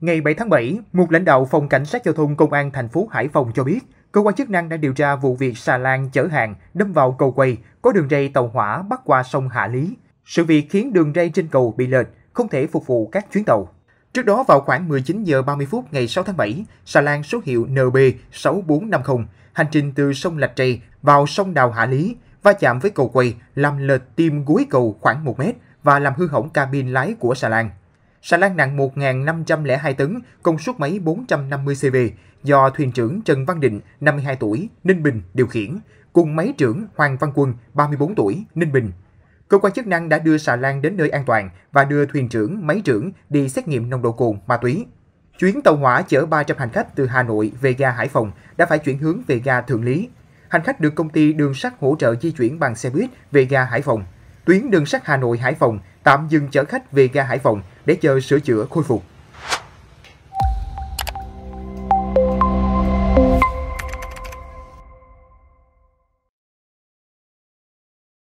Ngày 7 tháng 7, một lãnh đạo phòng cảnh sát giao thông công an thành phố Hải Phòng cho biết, cơ quan chức năng đang điều tra vụ việc xà lan chở hàng đâm vào cầu quay có đường ray tàu hỏa bắc qua sông Hạ Lý. Sự việc khiến đường ray trên cầu bị lệch, không thể phục vụ các chuyến tàu. Trước đó vào khoảng 19 giờ 30 phút ngày 6 tháng 7, xà lan số hiệu NB6450 hành trình từ sông Lạch Trì vào sông Đào Hạ Lý va chạm với cầu quay làm lệch tim gối cầu khoảng 1 mét và làm hư hỏng cabin lái của xà lan xà lan nặng 1.502 tấn, công suất máy 450 CV, do thuyền trưởng Trần Văn Định, 52 tuổi, Ninh Bình điều khiển, cùng máy trưởng Hoàng Văn Quân, 34 tuổi, Ninh Bình. Cơ quan chức năng đã đưa xà lan đến nơi an toàn và đưa thuyền trưởng, máy trưởng đi xét nghiệm nồng độ cồn, ma túy. Chuyến tàu hỏa chở 300 hành khách từ Hà Nội về ga Hải Phòng đã phải chuyển hướng về ga Thượng Lý. Hành khách được công ty đường sắt hỗ trợ di chuyển bằng xe buýt về ga Hải Phòng. Tuyến đường sắt Hà Nội Hải Phòng tạm dừng chở khách về ga Hải Phòng để chờ sửa chữa khôi phục.